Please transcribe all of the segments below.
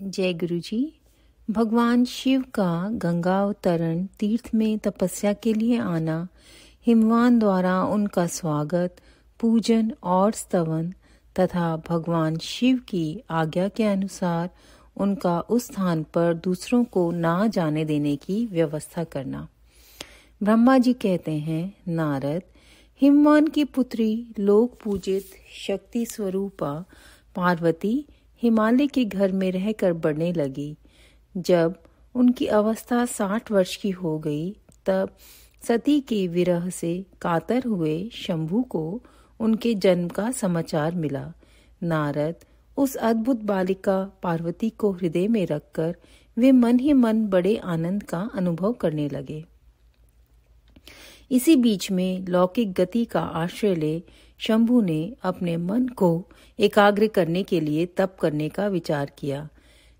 जय गुरु जी भगवान शिव का गंगा अवतरण तीर्थ में तपस्या के लिए आना हिमवान द्वारा उनका स्वागत पूजन और स्तवन तथा भगवान शिव की आज्ञा के अनुसार उनका उस स्थान पर दूसरों को ना जाने देने की व्यवस्था करना ब्रह्मा जी कहते हैं नारद हिमवान की पुत्री लोक पूजित शक्ति स्वरूपा पार्वती हिमालय के घर में रहकर बढ़ने लगी जब उनकी अवस्था साठ वर्ष की हो गई तब सती के विरह से कातर हुए शंभू को उनके जन्म का समाचार मिला नारद उस अद्भुत बालिका पार्वती को हृदय में रखकर वे मन ही मन बड़े आनंद का अनुभव करने लगे इसी बीच में लौकिक गति का आश्रय ले शंभू ने अपने मन को एकाग्र करने के लिए तप करने का विचार किया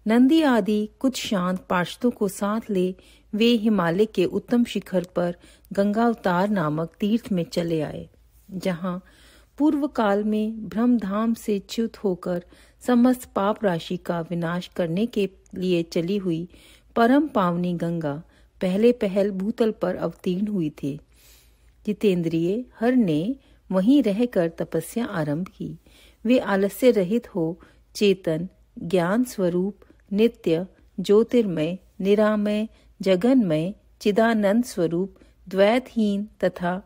नंदी आदि कुछ शांत पार्षदों को साथ ले वे हिमालय के उत्तम शिखर पर गंगा अवतार नामक तीर्थ में चले आए जहा पूर्व काल में ब्रह्मधाम से च्युत होकर समस्त पाप राशि का विनाश करने के लिए चली हुई परम पावनी गंगा पहले पहल भूतल पर अवतीर्ण हुई थी जितेंद्रिय हर ने वहीं रहकर तपस्या आरंभ की वे आलस्य रहित हो चेतन ज्ञान स्वरूप नित्य ज्योतिर्मय निरामय जगन्मय चिदानंद स्वरूप द्वैतहीन तथा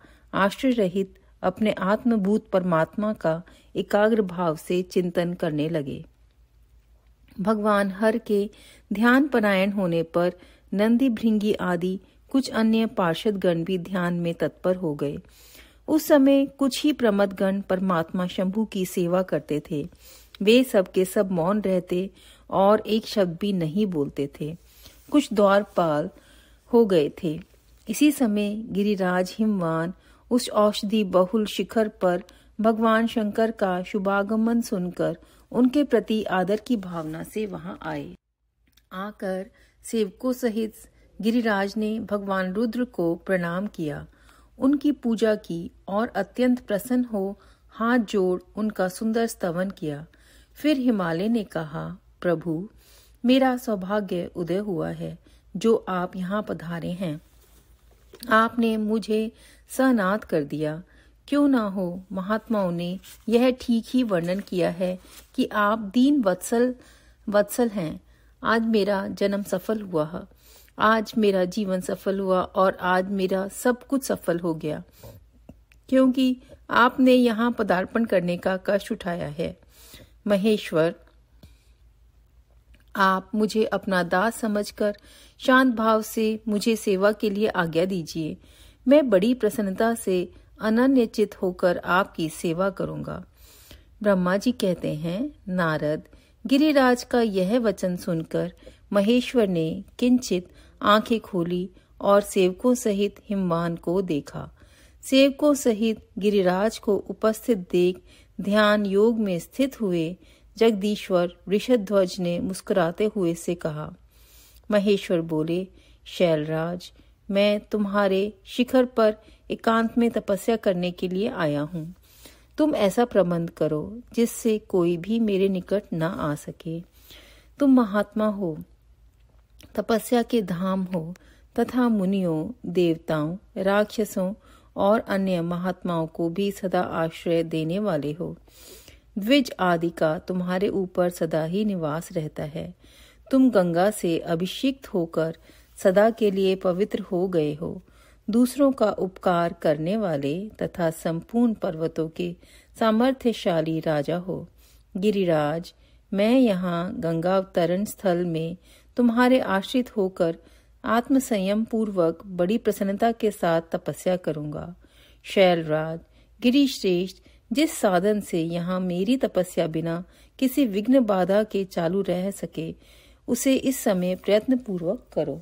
आश्रय रहित अपने आत्मभूत परमात्मा का एकाग्र भाव से चिंतन करने लगे भगवान हर के ध्यान परायण होने पर नंदी भृंगी आदि कुछ अन्य पार्षद गण भी ध्यान में तत्पर हो गए उस समय कुछ ही प्रमदगण परमात्मा शंभु की सेवा करते थे वे सब के सब मौन रहते और एक शब्द भी नहीं बोलते थे कुछ द्वारपाल हो गए थे इसी समय गिरिराज हिमवान उस औषधि बहुल शिखर पर भगवान शंकर का शुभागमन सुनकर उनके प्रति आदर की भावना से वहां आए आकर सेवकों सहित गिरिराज ने भगवान रुद्र को प्रणाम किया उनकी पूजा की और अत्यंत प्रसन्न हो हाथ जोड़ उनका सुंदर स्तवन किया फिर हिमालय ने कहा प्रभु मेरा सौभाग्य उदय हुआ है जो आप यहाँ पधारे हैं आपने मुझे सहनात कर दिया क्यों ना हो महात्माओं ने यह ठीक ही वर्णन किया है कि आप दीन वत्सल वत्सल हैं आज मेरा जन्म सफल हुआ है आज मेरा जीवन सफल हुआ और आज मेरा सब कुछ सफल हो गया क्योंकि आपने यहाँ पदार्पण करने का कष्ट उठाया है महेश्वर आप मुझे अपना दास समझकर शांत भाव से मुझे सेवा के लिए आज्ञा दीजिए मैं बड़ी प्रसन्नता से अनन्यचित होकर आपकी सेवा करूंगा ब्रह्मा जी कहते हैं नारद गिरिराज का यह वचन सुनकर महेश्वर ने किंचित आंखें खोली और सेवकों सहित हिमवान को देखा सेवकों सहित गिरिराज को उपस्थित देख ध्यान योग में स्थित हुए जगदीश्वर ऋषध्वज ने मुस्कुराते हुए से कहा महेश्वर बोले शैलराज मैं तुम्हारे शिखर पर एकांत में तपस्या करने के लिए आया हूँ तुम ऐसा प्रबंध करो जिससे कोई भी मेरे निकट न आ सके तुम महात्मा हो तपस्या के धाम हो तथा मुनियों देवताओं राक्षसों और अन्य महात्माओं को भी सदा आश्रय देने वाले हो द्विज आदि का तुम्हारे ऊपर सदा ही निवास रहता है तुम गंगा से अभिषिक्त होकर सदा के लिए पवित्र हो गए हो दूसरों का उपकार करने वाले तथा संपूर्ण पर्वतों के सामर्थ्यशाली राजा हो गिरिराज मैं यहाँ गंगा अवतरण स्थल में तुम्हारे आश्रित होकर आत्मसंयम पूर्वक बड़ी प्रसन्नता के साथ तपस्या करूंगा शैलराज गिरिश्रेष्ठ जिस साधन से यहाँ मेरी तपस्या बिना किसी विघ्न बाधा के चालू रह सके उसे इस समय प्रयत्न पूर्वक करो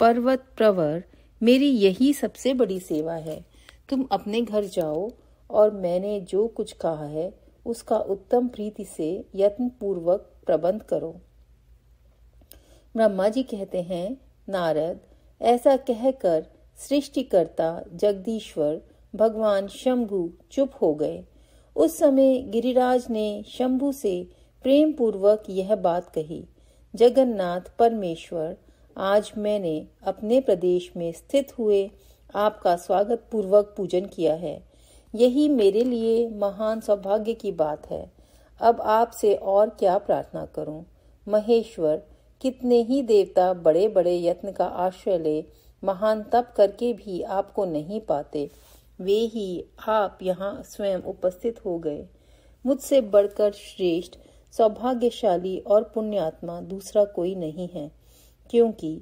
पर्वत प्रवर मेरी यही सबसे बड़ी सेवा है तुम अपने घर जाओ और मैंने जो कुछ कहा है उसका उत्तम प्रीति से यत्न पूर्वक प्रबंध करो ब्रह्मा जी कहते हैं नारद ऐसा कहकर सृष्टिकर्ता जगदीश्वर भगवान शंभु चुप हो गए उस समय गिरिराज ने शंभु से प्रेम पूर्वक यह बात कही जगन्नाथ परमेश्वर आज मैंने अपने प्रदेश में स्थित हुए आपका स्वागत पूर्वक पूजन किया है यही मेरे लिए महान सौभाग्य की बात है अब आपसे और क्या प्रार्थना करूं महेश्वर कितने ही देवता बड़े बड़े यत्न का आश्रय ले महान तप करके भी आपको नहीं पाते वे ही आप यहाँ स्वयं उपस्थित हो गए मुझसे बढ़कर श्रेष्ठ सौभाग्यशाली और पुण्यात्मा दूसरा कोई नहीं है क्योंकि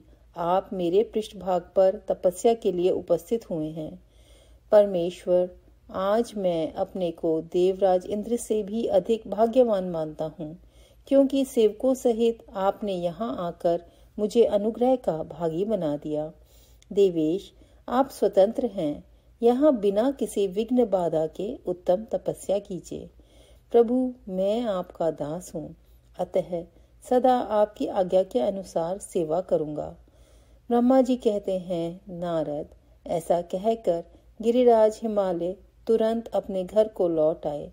आप मेरे पृष्ठभाग पर तपस्या के लिए उपस्थित हुए हैं परमेश्वर आज मैं अपने को देवराज इंद्र से भी अधिक भाग्यवान मानता हूँ क्योंकि सेवकों सहित आपने यहाँ आकर मुझे अनुग्रह का भागी बना दिया देवेश आप स्वतंत्र हैं यहाँ बिना किसी विघ्न बाधा के उत्तम तपस्या कीजिए प्रभु मैं आपका दास हूँ अतः सदा आपकी आज्ञा के अनुसार सेवा करूँगा ब्रह्मा जी कहते हैं नारद ऐसा कहकर गिरिराज हिमालय तुरंत अपने घर को लौट आए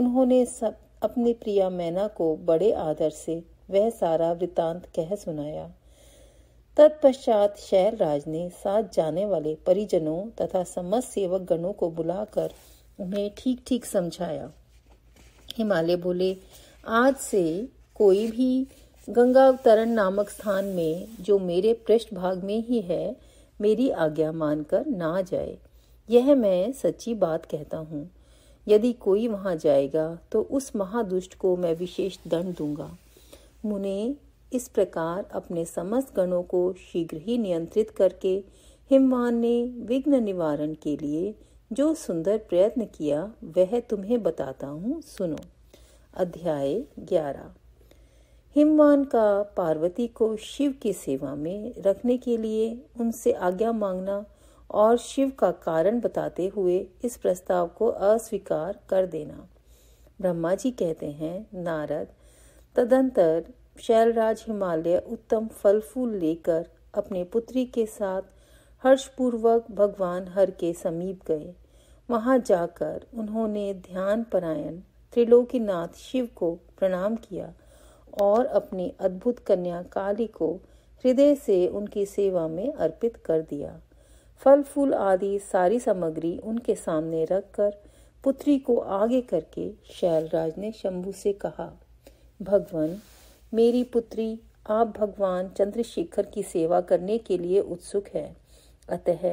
उन्होंने सब अपनी प्रिया मैना को बड़े आदर से वह सारा वृतांत कह सुनाया तत्पश्चात शैलराज ने साथ जाने वाले परिजनों तथा समस्त सेवक गणों को बुलाकर उन्हें ठीक ठीक समझाया हिमालय बोले आज से कोई भी गंगा अवतरण नामक स्थान में जो मेरे पृष्ठ भाग में ही है मेरी आज्ञा मानकर ना जाए यह मैं सच्ची बात कहता हूँ यदि कोई वहां जाएगा तो उस महादुष्ट को मैं विशेष दंड दूंगा मुने इस प्रकार अपने समस्त गणों को शीघ्र ही नियंत्रित करके हिमवान ने विघ्न निवारण के लिए जो सुंदर प्रयत्न किया वह तुम्हें बताता हूँ सुनो अध्याय ग्यारह हिमवान का पार्वती को शिव की सेवा में रखने के लिए उनसे आज्ञा मांगना और शिव का कारण बताते हुए इस प्रस्ताव को अस्वीकार कर देना ब्रह्मा जी कहते हैं नारद तदंतर शैलराज हिमालय उत्तम फल फूल लेकर अपने पुत्री के साथ हर्षपूर्वक भगवान हर के समीप गए वहां जाकर उन्होंने ध्यान परायण त्रिलोकीनाथ शिव को प्रणाम किया और अपनी अद्भुत कन्या काली को हृदय से उनकी सेवा में अर्पित कर दिया फल फूल आदि सारी सामग्री उनके सामने रखकर पुत्री को आगे करके शैलराज ने शंभु से कहा भगवान मेरी पुत्री आप भगवान चंद्रशेखर की सेवा करने के लिए उत्सुक है अतः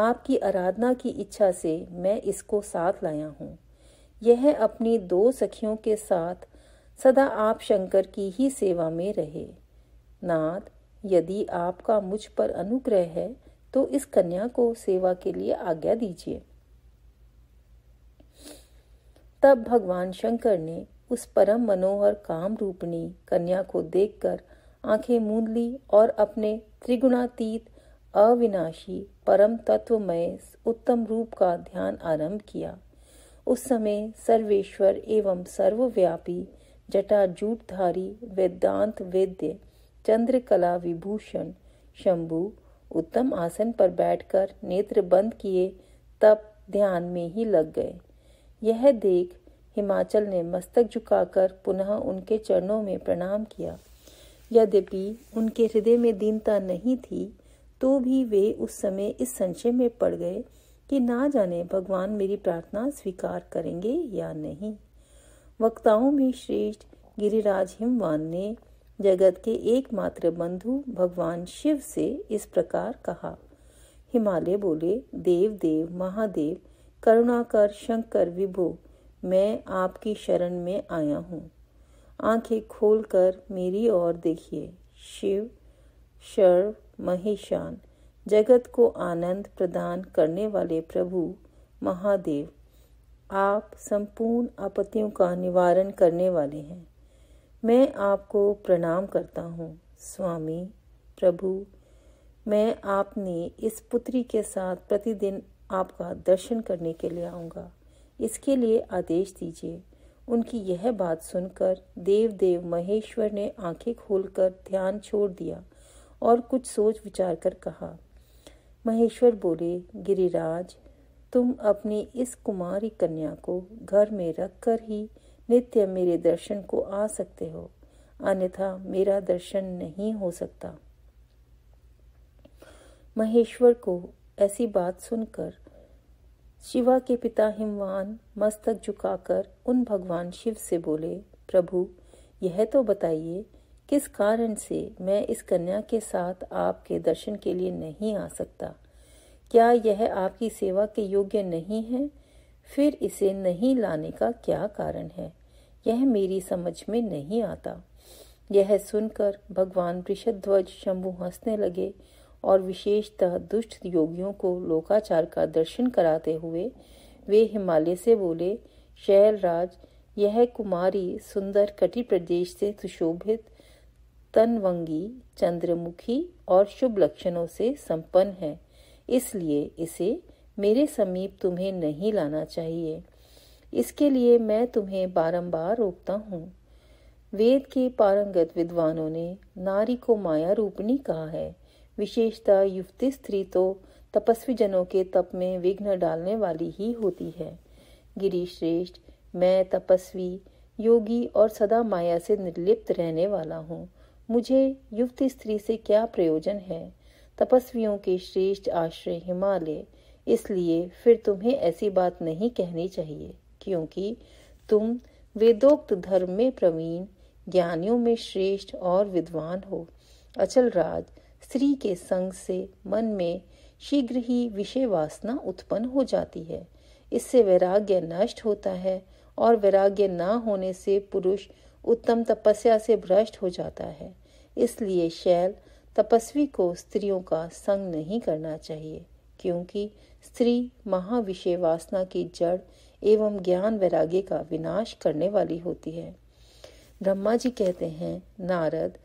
आपकी आराधना की इच्छा से मैं इसको साथ लाया हूँ यह अपनी दो सखियों के साथ सदा आप शंकर की ही सेवा में रहे नाथ यदि आपका मुझ पर अनुग्रह है तो इस कन्या को सेवा के लिए आज्ञा दीजिए तब भगवान शंकर ने उस परम मनोहर काम रूपणी कन्या को देखकर आंखें मूंद ली और अपने त्रिगुणातीत अविनाशी परम तत्वमय उत्तम रूप का ध्यान आरंभ किया उस समय सर्वेश्वर एवं सर्वव्यापी जटाजूटधारी वेदांत वेद्य चंद्रकला विभूषण शंभु उत्तम आसन पर बैठकर नेत्र बंद किए तब ध्यान में ही लग गए यह देख हिमाचल ने मस्तक झुकाकर पुनः उनके चरणों में प्रणाम किया यद्यपि उनके हृदय में दीनता नहीं थी तो भी वे उस समय इस संशय में पड़ गए कि ना जाने भगवान मेरी प्रार्थना स्वीकार करेंगे या नहीं वक्ताओं में श्रेष्ठ गिरिराज हिमवान ने जगत के एकमात्र बंधु भगवान शिव से इस प्रकार कहा हिमालय बोले देव देव महादेव करुणाकर शंकर विभो मैं आपकी शरण में आया हूँ आंखें खोलकर मेरी ओर देखिए शिव शर्व महेशान जगत को आनंद प्रदान करने वाले प्रभु महादेव आप संपूर्ण आपत्तियों का निवारण करने वाले हैं मैं आपको प्रणाम करता हूँ स्वामी प्रभु मैं आपने इस पुत्री के साथ प्रतिदिन आपका दर्शन करने के लिए आऊँगा इसके लिए आदेश दीजिए उनकी यह बात सुनकर देवदेव महेश्वर ने आंखें खोलकर ध्यान छोड़ दिया और कुछ सोच विचार कर कहा महेश्वर बोले गिरिराज तुम अपनी इस कुमारी कन्या को घर में रखकर ही नित्य मेरे दर्शन को आ सकते हो अन्यथा मेरा दर्शन नहीं हो सकता महेश्वर को ऐसी बात सुनकर शिवा के पिता हिमवान मस्तक झुकाकर उन भगवान शिव से बोले प्रभु यह तो बताइए किस कारण से मैं इस कन्या के साथ आपके दर्शन के लिए नहीं आ सकता क्या यह आपकी सेवा के योग्य नहीं है फिर इसे नहीं लाने का क्या कारण है यह मेरी समझ में नहीं आता यह सुनकर भगवान वृषध्वज शंभु हंसने लगे और विशेषतः दुष्ट योगियों को लोकाचार का दर्शन कराते हुए वे हिमालय से बोले शैलराज यह कुमारी सुंदर कटि प्रदेश से सुशोभित तनवंगी चंद्रमुखी और शुभ लक्षणों से संपन्न है इसलिए इसे मेरे समीप तुम्हें नहीं लाना चाहिए इसके लिए मैं तुम्हें बारंबार रोकता हूँ वेद के पारंगत विद्वानों ने नारी को माया रूपनी कहा है विशेषता युवती स्त्री तो तपस्वी जनों के तप में विघ्न डालने वाली ही होती है श्रेष्ठ मैं तपस्वी योगी और सदा माया से निर्लिप्त रहने वाला हूँ मुझे युवती स्त्री से क्या प्रयोजन है तपस्वियों के श्रेष्ठ आश्रय हिमालय इसलिए फिर तुम्हें ऐसी बात नहीं कहनी चाहिए क्योंकि तुम वेदोक्त धर्म में प्रवीण ज्ञानियों में श्रेष्ठ और विद्वान हो अचल राज स्त्री के संग से मन में शीघ्र ही विषय वासना उत्पन्न हो जाती है इससे वैराग्य नष्ट होता है और वैराग्य न होने से पुरुष उत्तम तपस्या से भ्रष्ट हो जाता है इसलिए शैल तपस्वी को स्त्रियों का संग नहीं करना चाहिए क्योंकि स्त्री महाविषय वासना की जड़ एवं ज्ञान वैराग्य का विनाश करने वाली होती है ब्रह्मा जी कहते हैं नारद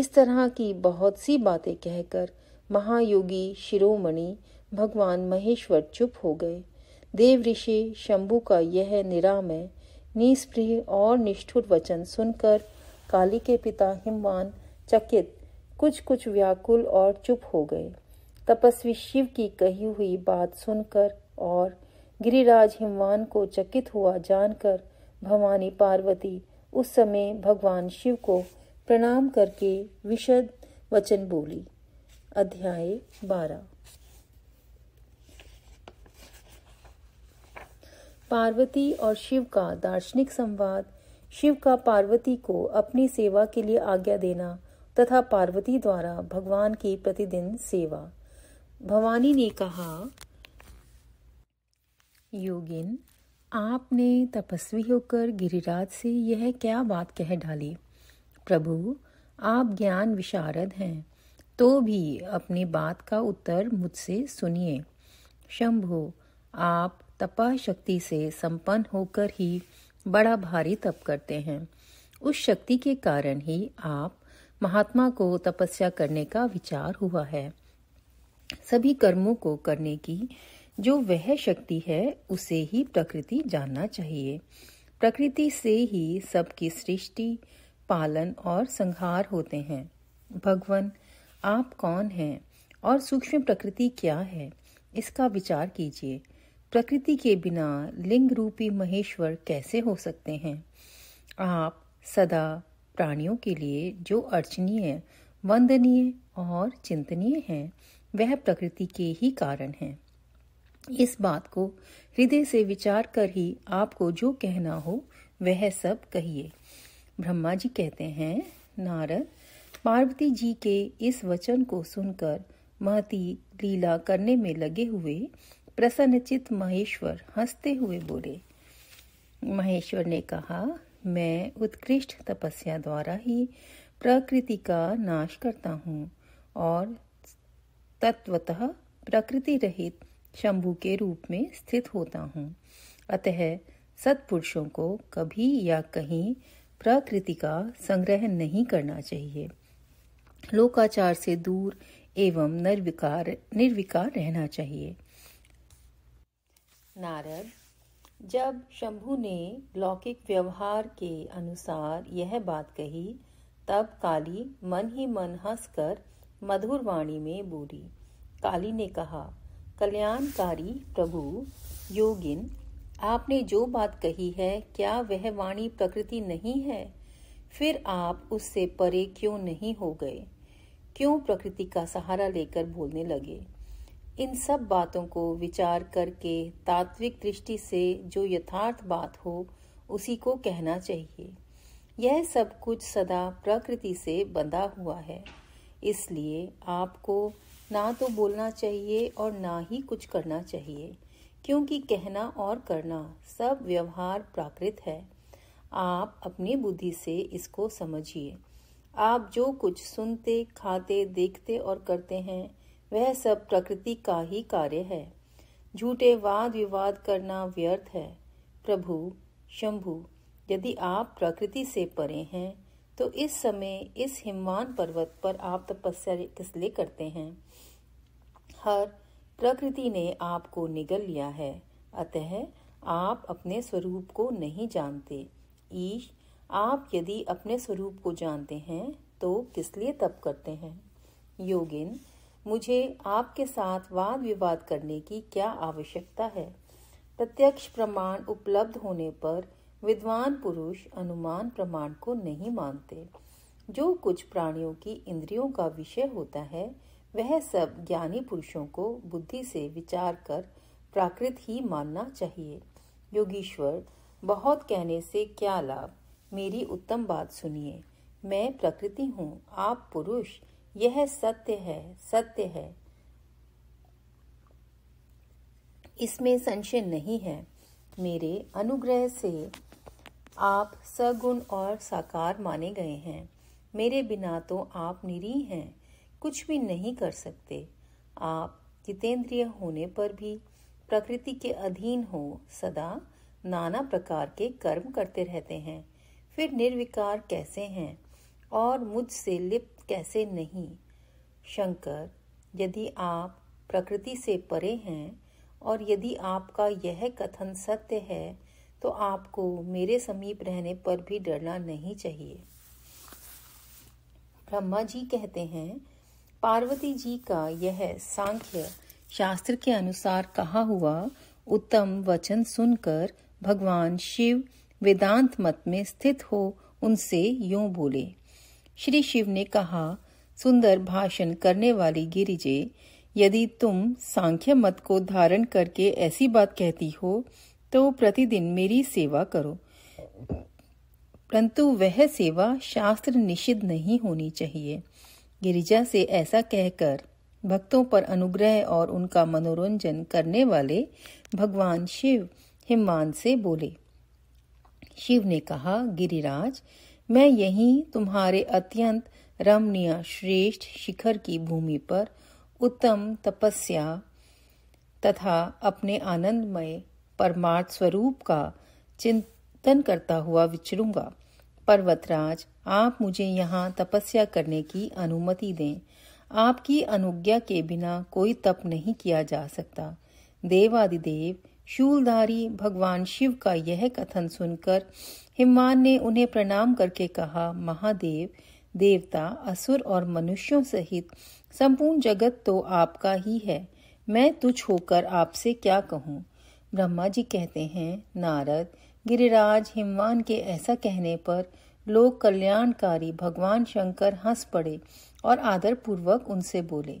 इस तरह की बहुत सी बातें कहकर महायोगी शिरोमणि भगवान महेश्वर चुप हो गए देव ऋषि शंभु का यह निरामय निस्पृह और निष्ठुर वचन सुनकर काली के पिता हिमवान चकित कुछ कुछ व्याकुल और चुप हो गए तपस्वी शिव की कही हुई बात सुनकर और गिरिराज हिमवान को चकित हुआ जानकर भवानी पार्वती उस समय भगवान शिव को प्रणाम करके विशद वचन बोली अध्याय बारह पार्वती और शिव का दार्शनिक संवाद शिव का पार्वती को अपनी सेवा के लिए आज्ञा देना तथा पार्वती द्वारा भगवान की प्रतिदिन सेवा भवानी ने कहा योगिन आपने तपस्वी होकर गिरिराज से यह क्या बात कह डाली प्रभु आप ज्ञान विशारद हैं तो भी अपनी बात का उत्तर मुझसे सुनिए शंभु आप तपा शक्ति से संपन्न होकर ही बड़ा भारी तप करते हैं उस शक्ति के कारण ही आप महात्मा को तपस्या करने का विचार हुआ है सभी कर्मों को करने की जो वह शक्ति है उसे ही प्रकृति जानना चाहिए प्रकृति से ही सबकी सृष्टि पालन और संहार होते हैं भगवान आप कौन हैं और सूक्ष्म प्रकृति क्या है इसका विचार कीजिए प्रकृति के बिना लिंग रूपी महेश्वर कैसे हो सकते हैं आप सदा प्राणियों के लिए जो अर्चनीय वंदनीय और चिंतनीय हैं वह प्रकृति के ही कारण है इस बात को हृदय से विचार कर ही आपको जो कहना हो वह सब कहिए ब्रह्मा जी कहते हैं नारद पार्वती जी के इस वचन को सुनकर महती लीला करने में लगे हुए प्रसन्नचित महेश्वर हंसते हुए बोले महेश्वर ने कहा मैं उत्कृष्ट तपस्या द्वारा ही प्रकृति का नाश करता हूँ और तत्वतः प्रकृति रहित शंभु के रूप में स्थित होता हूँ अतः सत्पुरुषों को कभी या कहीं प्रकृति का संग्रह नहीं करना चाहिए लोकाचार से दूर एवं निर्विकार निर्विकार रहना चाहिए नारद जब शंभु ने लौकिक व्यवहार के अनुसार यह बात कही तब काली मन ही मन हंसकर मधुर वाणी में बोली काली ने कहा कल्याणकारी प्रभु योगिन आपने जो बात कही है क्या वह वाणी प्रकृति नहीं है फिर आप उससे परे क्यों नहीं हो गए क्यों प्रकृति का सहारा लेकर बोलने लगे इन सब बातों को विचार करके तात्विक दृष्टि से जो यथार्थ बात हो उसी को कहना चाहिए यह सब कुछ सदा प्रकृति से बंधा हुआ है इसलिए आपको ना तो बोलना चाहिए और ना ही कुछ करना चाहिए क्योंकि कहना और करना सब व्यवहार प्राकृत है आप अपनी बुद्धि से इसको समझिए आप जो कुछ सुनते खाते देखते और करते हैं वह सब प्रकृति का ही कार्य है झूठे वाद विवाद करना व्यर्थ है प्रभु शंभु यदि आप प्रकृति से परे हैं तो इस समय इस हिमवान पर्वत पर आप तपस्या किस लिए करते हैं हर प्रकृति ने आपको निगल लिया है अतः आप अपने स्वरूप को नहीं जानते ईश आप यदि अपने स्वरूप को जानते हैं तो किस लिए तप करते हैं योगिन मुझे आपके साथ वाद विवाद करने की क्या आवश्यकता है प्रत्यक्ष प्रमाण उपलब्ध होने पर विद्वान पुरुष अनुमान प्रमाण को नहीं मानते जो कुछ प्राणियों की इंद्रियों का विषय होता है वह सब ज्ञानी पुरुषों को बुद्धि से विचार कर प्राकृत ही मानना चाहिए योगीश्वर बहुत कहने से क्या लाभ मेरी उत्तम बात सुनिए मैं प्रकृति हूँ आप पुरुष यह सत्य है सत्य है इसमें संशय नहीं है मेरे अनुग्रह से आप सगुण और साकार माने गए हैं मेरे बिना तो आप निरी हैं कुछ भी नहीं कर सकते आप जितेंद्रिय होने पर भी प्रकृति के अधीन हो सदा नाना प्रकार के कर्म करते रहते हैं फिर निर्विकार कैसे हैं और मुझसे लिप्त कैसे नहीं शंकर यदि आप प्रकृति से परे हैं और यदि आपका यह कथन सत्य है तो आपको मेरे समीप रहने पर भी डरना नहीं चाहिए ब्रह्मा जी कहते हैं पार्वती जी का यह सांख्य शास्त्र के अनुसार कहा हुआ उत्तम वचन सुनकर भगवान शिव वेदांत मत में स्थित हो उनसे यूं बोले श्री शिव ने कहा सुंदर भाषण करने वाली गिरिजे यदि तुम सांख्य मत को धारण करके ऐसी बात कहती हो तो प्रतिदिन मेरी सेवा करो परंतु वह सेवा शास्त्र निषिद्ध नहीं होनी चाहिए गिरिजा से ऐसा कहकर भक्तों पर अनुग्रह और उनका मनोरंजन करने वाले भगवान शिव हिमान से बोले शिव ने कहा गिरिराज मैं यही तुम्हारे अत्यंत रमणीय श्रेष्ठ शिखर की भूमि पर उत्तम तपस्या तथा अपने आनंदमय परमार्थ स्वरूप का चिंतन करता हुआ विचरूंगा पर्वतराज आप मुझे यहाँ तपस्या करने की अनुमति दें आपकी अनुज्ञा के बिना कोई तप नहीं किया जा सकता देवादिदेव शूलधारी भगवान शिव का यह कथन सुनकर हिमान ने उन्हें प्रणाम करके कहा महादेव देवता असुर और मनुष्यों सहित संपूर्ण जगत तो आपका ही है मैं तुझ होकर आपसे क्या कहूँ ब्रह्मा जी कहते हैं नारद गिरिराज हिमवान के ऐसा कहने पर लोग कल्याणकारी भगवान शंकर हंस पड़े और आदर पूर्वक उनसे बोले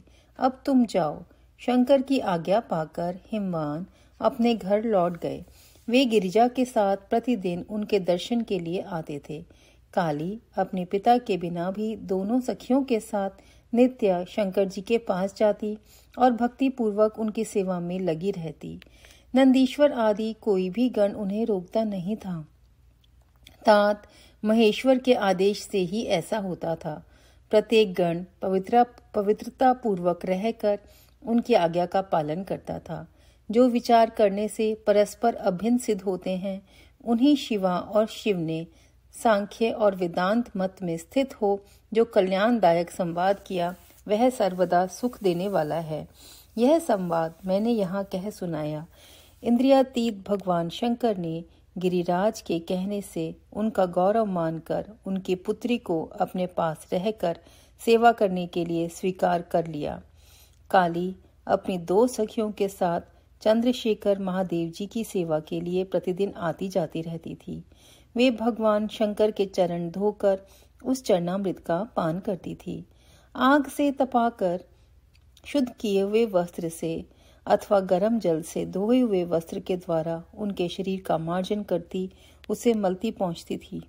अब तुम जाओ शंकर की आज्ञा पाकर हिमवान अपने घर लौट गए वे गिरिजा के साथ प्रतिदिन उनके दर्शन के लिए आते थे काली अपने पिता के बिना भी दोनों सखियों के साथ नित्य शंकर जी के पास जाती और भक्ति पूर्वक उनकी सेवा में लगी रहती नंदीश्वर आदि कोई भी गण उन्हें रोकता नहीं था तात महेश्वर के आदेश से ही ऐसा होता था प्रत्येक गण पवित्र पवित्रता पूर्वक रहकर उनकी आज्ञा का पालन करता था जो विचार करने से परस्पर अभिन्न सिद्ध होते हैं उन्हीं शिवा और शिव ने सांख्य और वेदांत मत में स्थित हो जो कल्याणदायक संवाद किया वह सर्वदा सुख देने वाला है यह संवाद मैंने यहाँ कह सुनाया इंद्रियातीत भगवान शंकर ने गिरिराज के कहने से उनका गौरव मानकर उनकी पुत्री को अपने पास रहकर सेवा करने के लिए स्वीकार कर लिया काली अपनी दो सखियों के साथ चंद्रशेखर महादेव जी की सेवा के लिए प्रतिदिन आती जाती रहती थी वे भगवान शंकर के चरण धोकर उस चरणामृत का पान करती थी आग से तपाकर शुद्ध किए हुए वस्त्र से अथवा गर्म जल से धोए हुए वस्त्र के द्वारा उनके शरीर का मार्जन करती उसे मलती पहुंचती थी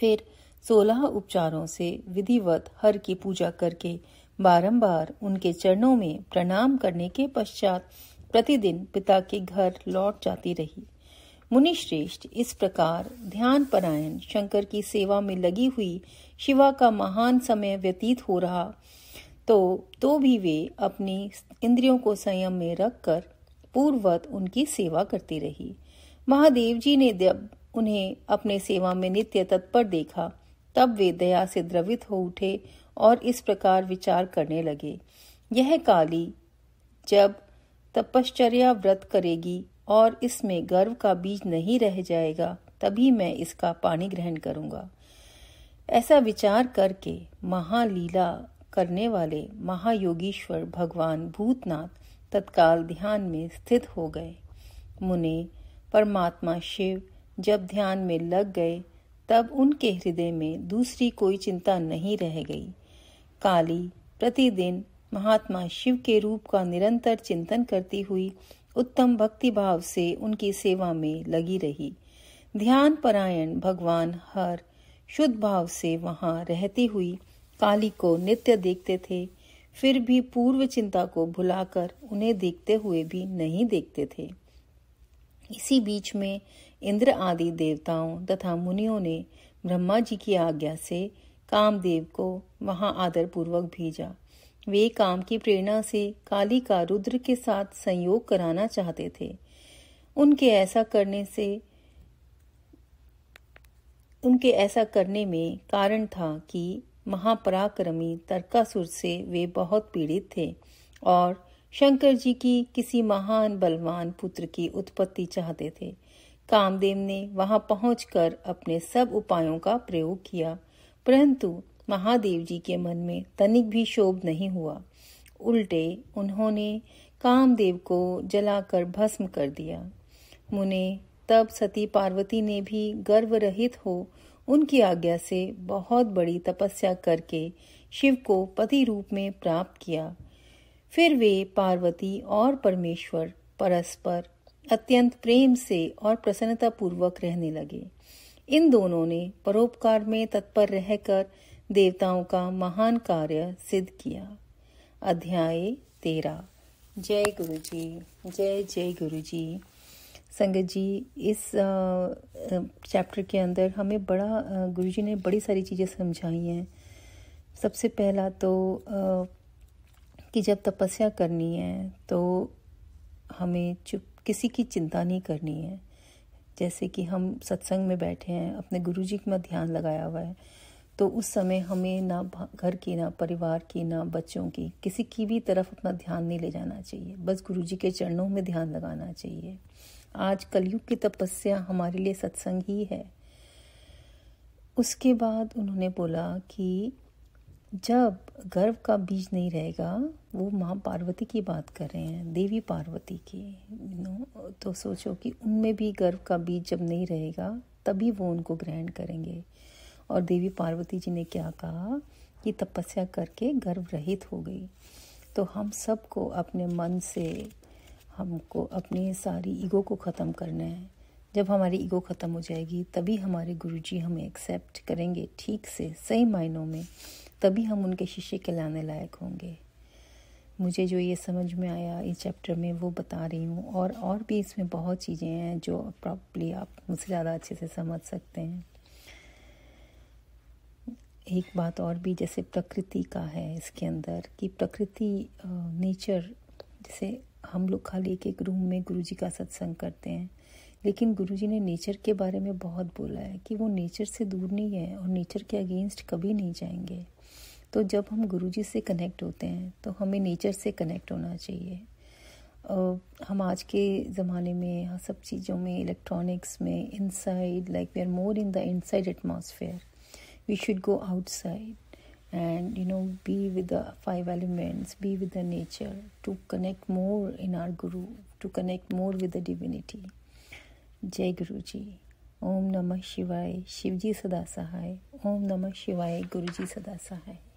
फिर सोलह उपचारों से विधिवत हर की पूजा करके बारंबार उनके चरणों में प्रणाम करने के पश्चात प्रतिदिन पिता के घर लौट जाती रही मुनि श्रेष्ठ इस प्रकार ध्यान परायण शंकर की सेवा में लगी हुई शिवा का महान समय व्यतीत हो रहा तो तो भी वे अपनी इंद्रियों को संयम में रखकर पूर्ववत उनकी सेवा करती रही महादेव जी ने जब उन्हें अपने सेवा में नित्य तत्पर देखा तब वे दया से द्रवित हो उठे और इस प्रकार विचार करने लगे यह काली जब तपश्चर्या व्रत करेगी और इसमें गर्व का बीज नहीं रह जाएगा तभी मैं इसका पानी ग्रहण करूंगा ऐसा विचार करके महालीला करने वाले महायोगीश्वर भगवान भूतनाथ तत्काल ध्यान में स्थित हो गए मुनि परमात्मा शिव जब ध्यान में लग गए तब उनके हृदय में दूसरी कोई चिंता नहीं रह गई काली प्रतिदिन महात्मा शिव के रूप का निरंतर चिंतन करती हुई उत्तम भक्ति भाव से उनकी सेवा में लगी रही ध्यान परायण भगवान हर शुद्ध भाव से वहां रहती हुई काली को नित्य देखते थे फिर भी पूर्व चिंता को भुलाकर उन्हें देखते हुए भी नहीं देखते थे इसी बीच में इंद्र आदि देवताओं तथा मुनियों ने ब्रह्मा जी की आज्ञा से कामदेव को वहां पूर्वक भेजा वे काम की प्रेरणा से काली का रुद्र के साथ संयोग कराना चाहते थे उनके ऐसा करने से उनके ऐसा करने में कारण था कि महापराक्रमी तर्कासुर से वे बहुत पीड़ित थे और शंकर जी की किसी महान बलवान पुत्र की उत्पत्ति चाहते थे कामदेव ने वहां पहुंचकर अपने सब उपायों का प्रयोग किया परंतु महादेव जी के मन में तनिक भी शोभ नहीं हुआ उल्टे उन्होंने कामदेव को जलाकर भस्म कर दिया मुने तब सती पार्वती ने भी गर्व रहित हो उनकी आज्ञा से बहुत बड़ी तपस्या करके शिव को पति रूप में प्राप्त किया फिर वे पार्वती और परमेश्वर परस्पर अत्यंत प्रेम से और प्रसन्नता पूर्वक रहने लगे इन दोनों ने परोपकार में तत्पर रहकर देवताओं का महान कार्य सिद्ध किया अध्याय तेरा जय गुरु जी जय जय गुरु जी संगत जी इस चैप्टर के अंदर हमें बड़ा गुरु जी ने बड़ी सारी चीज़ें समझाई हैं सबसे पहला तो कि जब तपस्या करनी है तो हमें चुप किसी की चिंता नहीं करनी है जैसे कि हम सत्संग में बैठे हैं अपने गुरु जी का ध्यान लगाया हुआ है तो उस समय हमें ना घर की ना परिवार की ना बच्चों की किसी की भी तरफ अपना ध्यान नहीं ले जाना चाहिए बस गुरु जी के चरणों में ध्यान लगाना चाहिए आज कलयुग की तपस्या हमारे लिए सत्संग ही है उसके बाद उन्होंने बोला कि जब गर्व का बीज नहीं रहेगा वो माँ पार्वती की बात कर रहे हैं देवी पार्वती की नो तो सोचो कि उनमें भी गर्व का बीज जब नहीं रहेगा तभी वो उनको ग्रहण करेंगे और देवी पार्वती जी ने क्या कहा कि तपस्या करके गर्व रहित हो गई तो हम सबको अपने मन से हमको अपनी सारी ईगो को ख़त्म करना है जब हमारी ईगो ख़त्म हो जाएगी तभी हमारे गुरुजी हमें एक्सेप्ट करेंगे ठीक से सही मायनों में तभी हम उनके शिष्य कहलाने लायक होंगे मुझे जो ये समझ में आया इस चैप्टर में वो बता रही हूँ और और भी इसमें बहुत चीज़ें हैं जो प्रॉपरली आप मुझसे ज़्यादा अच्छे से समझ सकते हैं एक बात और भी जैसे प्रकृति का है इसके अंदर कि प्रकृति नेचर जैसे हम लोग खाली एक एक रूम में जी का सत्संग करते हैं लेकिन जी ने नेचर के बारे में बहुत बोला है कि वो नेचर से दूर नहीं है और नेचर के अगेंस्ट कभी नहीं जाएंगे तो जब हम जी से कनेक्ट होते हैं तो हमें नेचर से कनेक्ट होना चाहिए हम आज के ज़माने में हाँ सब चीज़ों में इलेक्ट्रॉनिक्स में inside like we are more in the inside atmosphere we should go outside and you know be with the five elements be with the nature to connect more in our guru to connect more with the divinity jai guruji Om Namah शिवाय शिवजी सदा Om Namah Shivay, शिवाय गुरुजी सदा सहाय